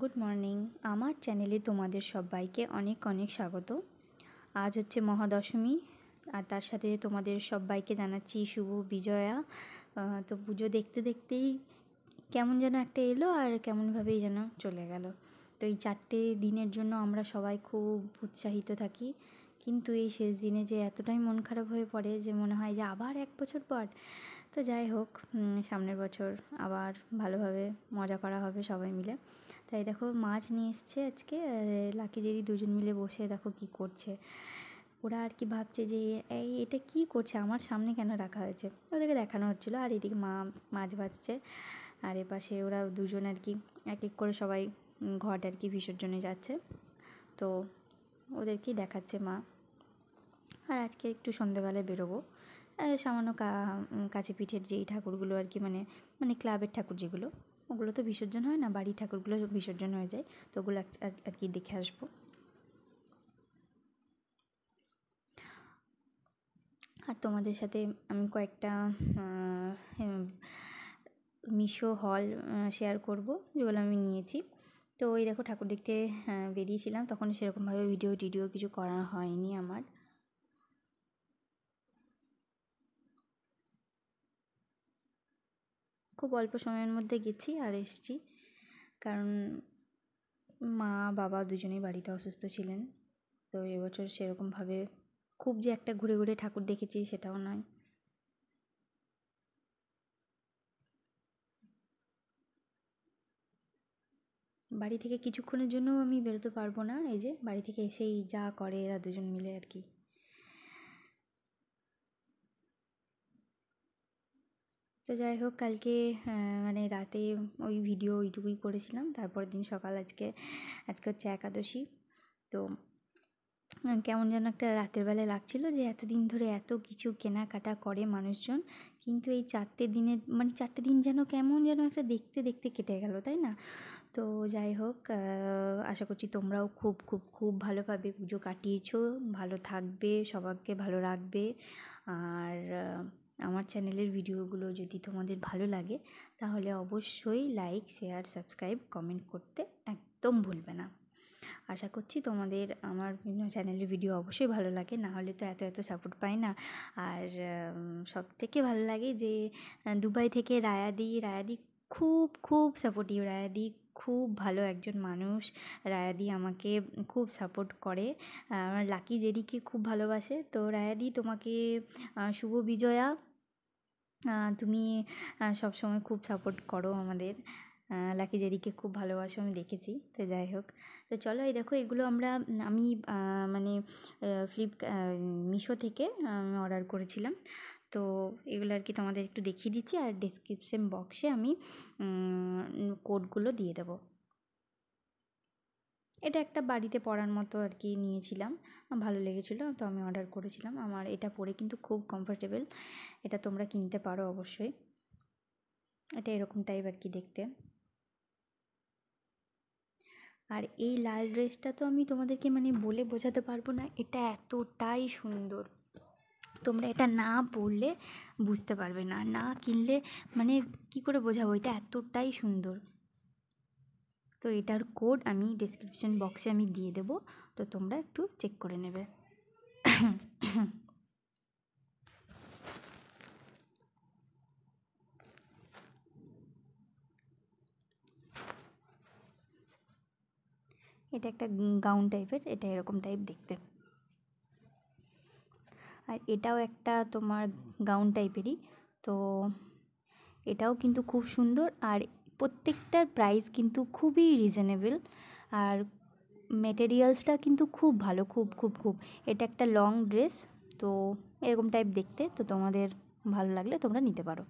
good morning আমার চ্যানেলে তোমাদের সবাইকে অনেক অনেক স্বাগত আজ হচ্ছে মহাদশমী আর তার সাথে তোমাদের সবাইকে জানাচ্ছি শুভ বিজয়া তো পুজো দেখতে দেখতেই কেমন যেন একটা এলো আর কেমনভাবেই যেন চলে গেল তো এই চারটে দিনের জন্য আমরা সবাই খুব উৎসাহিত থাকি কিন্তু এই শেষ দিনে যে এতটাই মন খারাপ হয়ে পড়ে যে মনে হয় যে আবার এক বছর পর তো যাই হোক সামনের বছর আবার ভালোভাবে মজা করা হবে সবাই মিলে তাই দেখো মাছ নিয়ে এসছে আজকে আর লাকি জেরি দুজন মিলে বসে দেখো কি করছে ওরা আর কি ভাবছে যে এই এটা কি করছে আমার সামনে কেন রাখা হয়েছে ওদেরকে দেখানো হচ্ছিলো আর এদিকে মা মাছ ভাজছে আর এপাশে ওরা দুজন আর কি এক এক করে সবাই ঘট আর কি বিসর্জনে যাচ্ছে তো ওদেরকেই দেখাচ্ছে মা আর আজকে একটু সন্ধেবেলায় বেরোবো সামান্য কাছে পিঠের যেই ঠাকুরগুলো আর কি মানে মানে ক্লাবের ঠাকুর যেগুলো ওগুলো তো বিসর্জন হয় না বাড়ি ঠাকুরগুলো বিসর্জন হয়ে যায় তো ওগুলো আর কি দেখে আসবো আর তোমাদের সাথে আমি কয়েকটা মিশো হল শেয়ার করব যেগুলো আমি নিয়েছি তো এই দেখো ঠাকুর দেখতে বেরিয়েছিলাম তখন সেরকমভাবে ভিডিও টিডিও কিছু করা হয়নি আমার খুব অল্প সময়ের মধ্যে গেছি আর এসছি কারণ মা বাবা দুজনেই বাড়িতে অসুস্থ ছিলেন তো এবছর সেরকমভাবে খুব যে একটা ঘুরে ঘুরে ঠাকুর দেখেছি সেটাও নয় বাড়ি থেকে কিছুক্ষণের জন্য আমি বেরোতে পারবো না এই যে বাড়ি থেকে এসেই যা করে এরা দুজন মিলে আর কি তো যাই হোক কালকে মানে রাতে ওই ভিডিও ওইটুকুই করেছিলাম তারপরের দিন সকাল আজকে আজকে হচ্ছে একাদশী তো কেমন যেন একটা রাতের বেলায় লাগছিল যে এতদিন ধরে এত কিছু কেনাকাটা করে মানুষজন কিন্তু এই চারটে দিনের মানে চারটে দিন যেন কেমন যেন একটা দেখতে দেখতে কেটে গেল তাই না তো যাই হোক আশা করছি তোমরাও খুব খুব খুব ভালোভাবে পুজো কাটিয়েছো ভালো থাকবে সবাইকে ভালো রাখবে আর আমার চ্যানেলের ভিডিওগুলো যদি তোমাদের ভালো লাগে তাহলে অবশ্যই লাইক শেয়ার সাবস্ক্রাইব কমেন্ট করতে একদম ভুলবে না আশা করছি তোমাদের আমার চ্যানেলের ভিডিও অবশ্যই ভালো লাগে না হলে তো এত এত সাপোর্ট পাই না আর সব থেকে ভালো লাগে যে দুবাই থেকে রায়াদি রায়াদি খুব খুব সাপোর্টিভ রায়াদি খুব ভালো একজন মানুষ রায়াদি আমাকে খুব সাপোর্ট করে আমার লাকি জেরিকে খুব ভালোবাসে তো রায়াদি তোমাকে শুভ বিজয়া তুমি সবসময় খুব সাপোর্ট করো আমাদের লাকি জেরিকে খুব ভালোবাসো আমি দেখেছি তো যাই হোক তো চলো এই দেখো এগুলো আমরা আমি মানে ফ্লিপ মিশো থেকে অর্ডার করেছিলাম তো এগুলো আর কি তোমাদের একটু দেখিয়ে দিচ্ছি আর ডিসক্রিপশান বক্সে আমি কোডগুলো দিয়ে দেবো এটা একটা বাড়িতে পরার মতো আর কি নিয়েছিলাম ভালো লেগেছিল তো আমি অর্ডার করেছিলাম আমার এটা পরে কিন্তু খুব কমফোর্টেবল এটা তোমরা কিনতে পারো অবশ্যই এটা এরকম টাইপ আর কি দেখতে আর এই লাল ড্রেসটা তো আমি তোমাদেরকে মানে বলে বোঝাতে পারবো না এটা এতটাই সুন্দর তোমরা এটা না পড়লে বুঝতে পারবে না না কিনলে মানে কি করে বোঝাবো এটা এতটাই সুন্দর তো এটার কোড আমি ডিসক্রিপশান বক্সে আমি দিয়ে দেব তো তোমরা একটু চেক করে নেবে এটা একটা গাউন টাইপের এটা এরকম টাইপ দেখতে আর এটাও একটা তোমার গাউন টাইপেরই তো এটাও কিন্তু খুব সুন্দর আর প্রত্যেকটার প্রাইস কিন্তু খুবই রিজনেবল আর মেটেরিয়ালসটা কিন্তু খুব ভালো খুব খুব খুব এটা একটা লং ড্রেস তো এরকম টাইপ দেখতে তো তোমাদের ভালো লাগলে তোমরা নিতে পারো